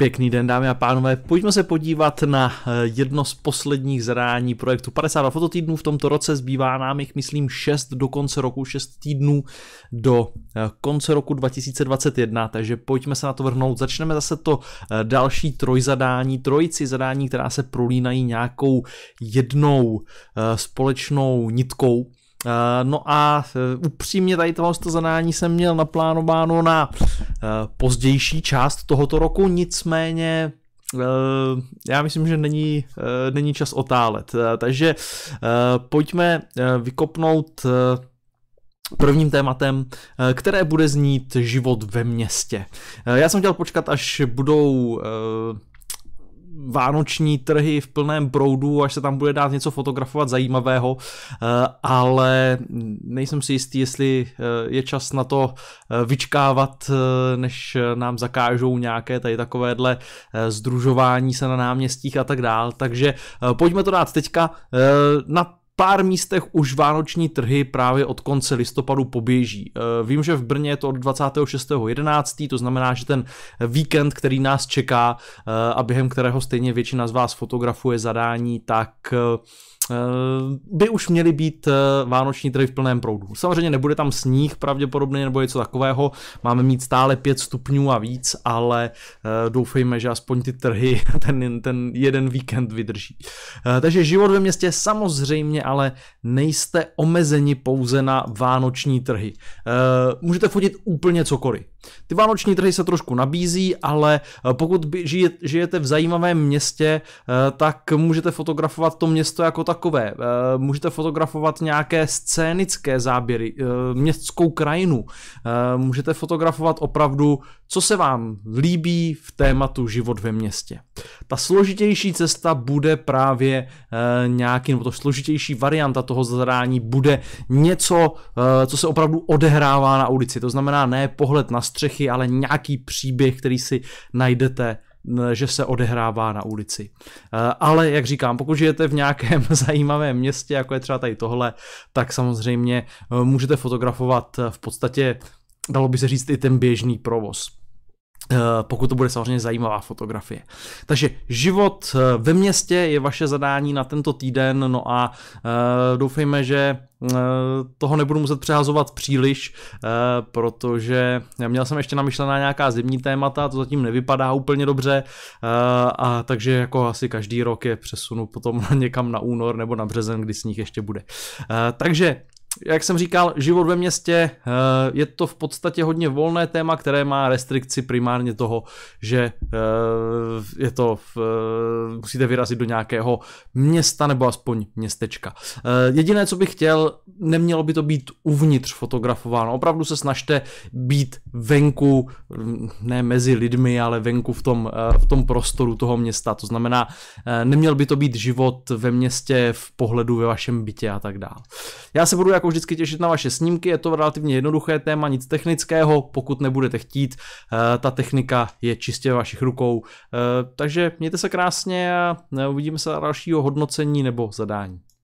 Pěkný den, dámy a pánové. Pojďme se podívat na eh, jedno z posledních zrání projektu 52 fototýdnů. V tomto roce zbývá nám jich, myslím, 6 do konce roku, 6 týdnů do eh, konce roku 2021, takže pojďme se na to vrhnout. Začneme zase to eh, další trojzadání, trojici zadání, která se prolínají nějakou jednou společnou nitkou. No a upřímně tady tohle zadání jsem měl naplánováno na Eh, pozdější část tohoto roku, nicméně eh, já myslím, že není, eh, není čas otálet. Takže pojďme vykopnout prvním tématem, které bude znít život ve městě. Já jsem chtěl počkat, až budou vánoční trhy v plném proudu, až se tam bude dát něco fotografovat zajímavého, eh, ale nejsem si jistý, jestli eh, je čas na to eh, vyčkávat, než nám zakážou nějaké tady takovéhle združování se na náměstích a tak dál. Takže pojďme to dát teďka na pár místech už vánoční trhy právě od konce listopadu poběží. Eh, vím, že v Brně je to od 26.11., to znamená, že ten víkend, který nás čeká eh, a během kterého stejně většina z vás fotografuje zadání, tak eh, Eh, by už měly být eh, vánoční trhy v plném proudu. Samozřejmě nebude tam sníh pravděpodobně nebo něco takového, máme mít stále 5 stupňů a víc, ale eh, doufejme, že aspoň ty trhy ten, ten jeden víkend vydrží. Takže život ve městě samozřejmě, ale nejste omezeni pouze na vánoční trhy. Můžete fotit úplně cokoliv. Ty vánoční trhy se trošku nabízí, ale pokud žijete v zajímavém městě, tak můžete fotografovat to město jako tak takové. Eh, můžete fotografovat nějaké scénické záběry, eh, městskou krajinu. Eh, můžete fotografovat opravdu, co se vám líbí v tématu život ve městě. Ta složitější cesta bude právě nějaký, nebo to složitější varianta toho zadání bude něco, co se opravdu odehrává na ulici. To znamená ne pohled na střechy, ale nějaký příběh, který si najdete že se odehrává na ulici. Eh, ale jak říkám, pokud žijete v nějakém zajímavém městě, jako je třeba tady tohle, tak samozřejmě eh, můžete fotografovat eh, v podstatě, dalo by se říct, i ten běžný provoz. Eh, pokud to bude samozřejmě zajímavá fotografie. Takže život eh, ve městě je vaše zadání na tento týden, no a eh, doufejme, že toho nebudu muset přehazovat příliš, protože měl jsem ještě namyšlená nějaká zimní témata, to zatím nevypadá úplně dobře, a takže jako asi každý rok je přesunu potom někam na únor nebo na březen, kdy sníh ještě bude. Takže jak jsem říkal, život ve městě eh, je to v podstatě hodně volné téma, které má restrikci primárně toho, že eh, je to, v, eh, musíte vyrazit do nějakého města nebo aspoň městečka. Jediné, co bych chtěl, nemělo by to být uvnitř fotografováno. Opravdu se snažte být venku, mm, ne mezi lidmi, ale venku v tom, v tom prostoru toho města. To znamená, neměl by to být život ve městě v pohledu ve vašem bytě a tak dále. Já se budu jako vždycky těšit na vaše snímky, je to relativně jednoduché téma, nic technického, pokud nebudete chtít, eh, ta technika je čistě vašich rukou. Eh, takže mějte se krásně a eh, uvidíme se na dalšího hodnocení nebo zadání.